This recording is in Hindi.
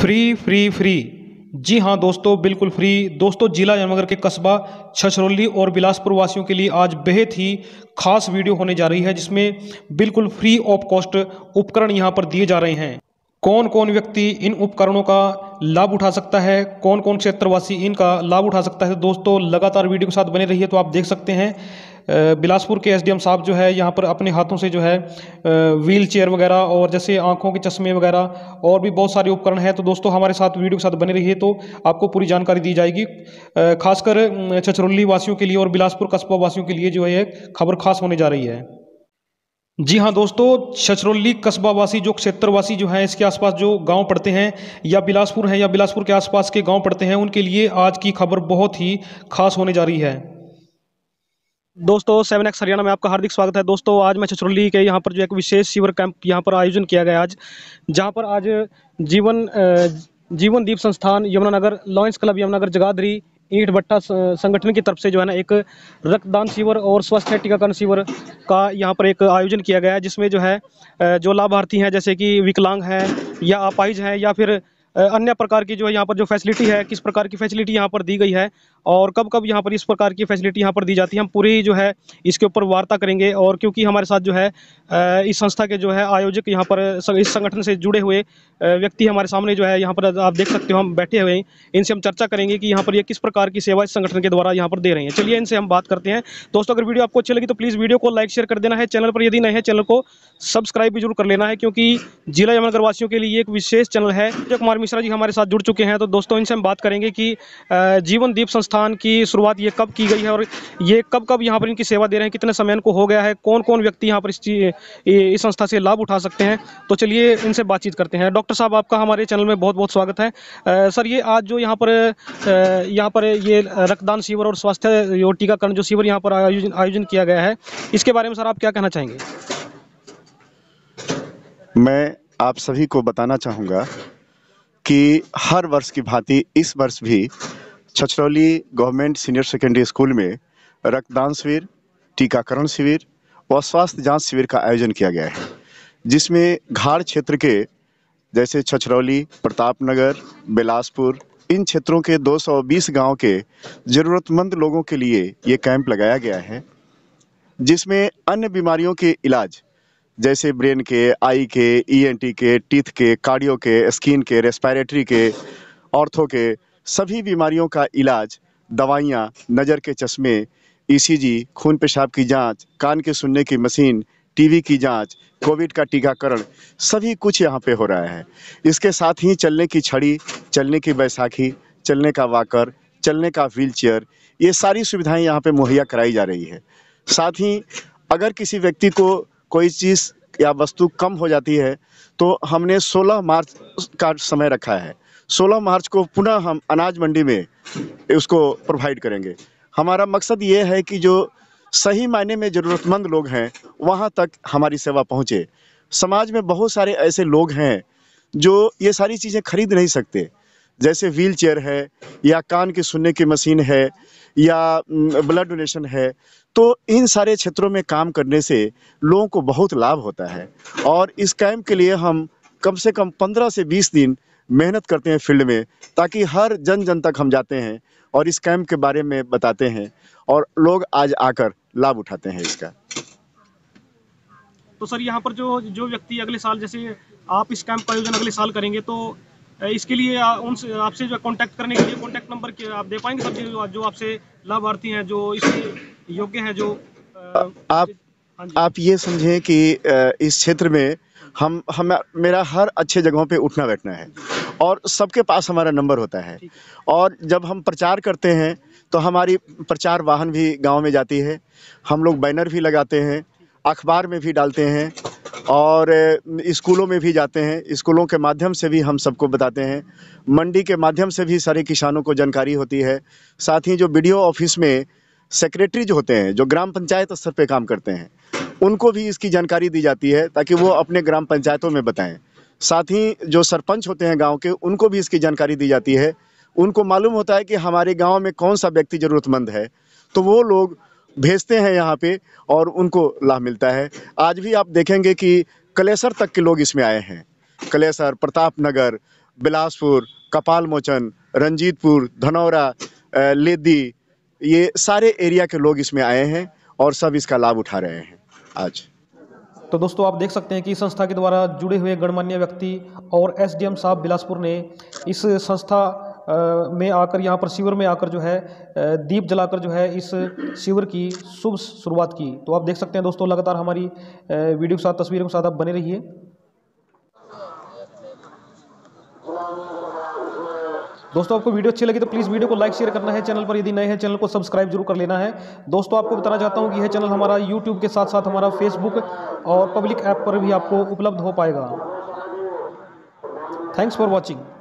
फ्री फ्री फ्री जी हाँ दोस्तों बिल्कुल फ्री दोस्तों जिला यमुनानगर के कस्बा छछरौली और बिलासपुर वासियों के लिए आज बेहद ही खास वीडियो होने जा रही है जिसमें बिल्कुल फ्री ऑफ कॉस्ट उपकरण यहाँ पर दिए जा रहे हैं कौन कौन व्यक्ति इन उपकरणों का लाभ उठा सकता है कौन कौन क्षेत्रवासी इनका लाभ उठा सकता है दोस्तों लगातार वीडियो के साथ बने रहिए तो आप देख सकते हैं बिलासपुर के एसडीएम साहब जो है यहाँ पर अपने हाथों से जो है व्हील चेयर वगैरह और जैसे आंखों के चश्मे वगैरह और भी बहुत सारे उपकरण हैं तो दोस्तों हमारे साथ वीडियो के साथ बने रहिए तो आपको पूरी जानकारी दी जाएगी खासकर छछरौली वासियों के लिए और बिलासपुर कस्बा वासियों के लिए जो है खबर खास होने जा रही है जी हाँ दोस्तों छछरौली कस्बावासी जो क्षेत्रवासी जो हैं इसके आसपास जो गांव पड़ते हैं या बिलासपुर हैं या बिलासपुर के आसपास के गांव पड़ते हैं उनके लिए आज की खबर बहुत ही खास होने जा रही है दोस्तों सेवन एक्स हरियाणा में आपका हार्दिक स्वागत है दोस्तों आज मैं छछरौली के यहाँ पर जो एक विशेष शिविर कैंप यहाँ पर आयोजन किया गया आज जहाँ पर आज जीवन जीवन दीप संस्थान यमुनानगर लॉयंस क्लब यमुनानगर जगाधरी ईट भट्टा संगठन की तरफ से जो है ना एक रक्तदान शिविर और स्वास्थ्य टीकाकरण शिविर का यहाँ पर एक आयोजन किया गया है जिसमें जो है जो लाभार्थी हैं जैसे कि विकलांग हैं या अपाइज हैं या फिर अन्य प्रकार की जो है यहाँ पर जो फैसिलिटी है किस प्रकार की फैसिलिटी यहाँ पर दी गई है और कब कब यहाँ पर इस प्रकार की फैसिलिटी यहाँ पर दी जाती है हम पूरी जो है इसके ऊपर वार्ता करेंगे और क्योंकि हमारे साथ जो है इस संस्था के जो है आयोजक यहाँ पर इस संगठन से जुड़े हुए व्यक्ति हमारे सामने जो है यहाँ पर आप देख सकते हो हम बैठे हुए हैं इनसे हम चर्चा करेंगे कि यहाँ पर ये किस प्रकार की सेवा इस संगठन के द्वारा यहाँ पर दे रहे हैं चलिए इनसे हम बात करते हैं दोस्तों अगर वीडियो आपको अच्छी लगी तो प्लीज़ वीडियो को लाइक शेयर कर देना है चैनल पर यदि नए हैं चैनल को सब्सक्राइब भी जरूर कर लेना है क्योंकि जिला यमुनगर वासियों के लिए एक विशेष चैनल है जो हमारे मिश्रा जी हमारे साथ जुड़ चुके हैं तो दोस्तों इनसे हम बात करेंगे कि जीवन दीप संस्थान की शुरुआत ये कब की गई है और ये कब कब यहाँ पर इनकी सेवा दे रहे हैं कितने समय इनको हो गया है कौन कौन व्यक्ति यहाँ पर इस इस संस्था से लाभ उठा सकते हैं तो चलिए इनसे बातचीत करते हैं डॉक्टर साहब आपका हमारे चैनल में बहुत बहुत स्वागत है सर ये आज जो यहाँ पर यहाँ पर ये रक्तदान शिविर और स्वास्थ्य और टीकाकरण जो शिविर यहाँ पर आयोजन आयोजन किया गया है इसके बारे में सर आप क्या कहना चाहेंगे मैं आप सभी को बताना चाहूँगा कि हर वर्ष की भांति इस वर्ष भी Chhachhrauli government senior secondary school में रक्तदान शिविर टीकाकरण शिविर व स्वास्थ्य जांच शिविर का आयोजन किया गया है जिसमें घाड़ क्षेत्र के जैसे छछरौली प्रतापनगर बिलासपुर इन क्षेत्रों के 220 गांव के ज़रूरतमंद लोगों के लिए ये कैंप लगाया गया है जिसमें अन्य बीमारियों के इलाज जैसे ब्रेन के आई के ईएनटी e के टीथ के कार्डियो के स्किन के रेस्पायरेटरी के ऑर्थो के सभी बीमारियों का इलाज दवाइयाँ नज़र के चश्मे ईसीजी e खून पेशाब की जांच, कान के सुनने की मशीन टीवी की जांच, कोविड का टीकाकरण सभी कुछ यहाँ पे हो रहा है इसके साथ ही चलने की छड़ी चलने की बैसाखी चलने का वाकर चलने का व्हील चेयर ये सारी सुविधाएं यहाँ पे मुहैया कराई जा रही है साथ ही अगर किसी व्यक्ति को कोई चीज़ या वस्तु कम हो जाती है तो हमने 16 मार्च का समय रखा है 16 मार्च को पुनः हम अनाज मंडी में उसको प्रोवाइड करेंगे हमारा मकसद ये है कि जो सही मायने में ज़रूरतमंद लोग हैं वहाँ तक हमारी सेवा पहुँचे समाज में बहुत सारे ऐसे लोग हैं जो ये सारी चीज़ें खरीद नहीं सकते जैसे व्हील चेयर है या कान के सुनने की मशीन है या ब्लड डोनेशन है तो इन सारे क्षेत्रों में काम करने से लोगों को बहुत लाभ होता है और इस कैम्प के लिए हम कम से कम पंद्रह से बीस दिन मेहनत करते हैं फील्ड में ताकि हर जन जन तक हम जाते हैं और इस कैम्प के बारे में बताते हैं और लोग आज आकर लाभ उठाते हैं इसका तो सर यहाँ पर जो जो व्यक्ति अगले साल जैसे आप इस कैंप का आयोजन अगले साल करेंगे तो इसके लिए उनसे आपसे जो कांटेक्ट करने के लिए कांटेक्ट नंबर आप दे पाएंगे सब जो, जो आपसे लाभार्थी हैं जो इसके योग्य हैं जो आ, आप हाँ आप ये समझें कि इस क्षेत्र में हम हम मेरा हर अच्छे जगहों पे उठना बैठना है और सबके पास हमारा नंबर होता है और जब हम प्रचार करते हैं तो हमारी प्रचार वाहन भी गांव में जाती है हम लोग बैनर भी लगाते हैं अखबार में भी डालते हैं और स्कूलों में भी जाते हैं स्कूलों के माध्यम से भी हम सबको बताते हैं मंडी के माध्यम से भी सारे किसानों को जानकारी होती है साथ ही जो बी ऑफिस में सेक्रेटरी जो होते हैं जो ग्राम पंचायत स्तर पर काम करते हैं उनको भी इसकी जानकारी दी जाती है ताकि वो अपने ग्राम पंचायतों में बताएं साथ ही जो सरपंच होते हैं गांव के उनको भी इसकी जानकारी दी जाती है उनको मालूम होता है कि हमारे गांव में कौन सा व्यक्ति ज़रूरतमंद है तो वो लोग भेजते हैं यहाँ पे और उनको लाभ मिलता है आज भी आप देखेंगे कि कलेसर तक के लोग इसमें आए हैं कलेसर प्रताप नगर बिलासपुर कपाल मोचन रंजीतपुर धनौरा लेदी ये सारे एरिया के लोग इसमें आए हैं और सब इसका लाभ उठा रहे हैं आज तो दोस्तों आप देख सकते हैं कि संस्था के द्वारा जुड़े हुए गणमान्य व्यक्ति और एसडीएम साहब बिलासपुर ने इस संस्था में आकर यहाँ पर शिविर में आकर जो है दीप जलाकर जो है इस शिविर की शुभ शुरुआत की तो आप देख सकते हैं दोस्तों लगातार हमारी वीडियो के साथ तस्वीरों के साथ आप बने रहिए दोस्तों आपको वीडियो अच्छी लगी तो प्लीज़ वीडियो को लाइक शेयर करना है चैनल पर यदि नए हैं चैनल को सब्सक्राइब जरूर कर लेना है दोस्तों आपको बताना चाहता हूँ कि यह चैनल हमारा यूट्यूब के साथ साथ हमारा फेसबुक और पब्लिक ऐप पर भी आपको उपलब्ध हो पाएगा थैंक्स फॉर वॉचिंग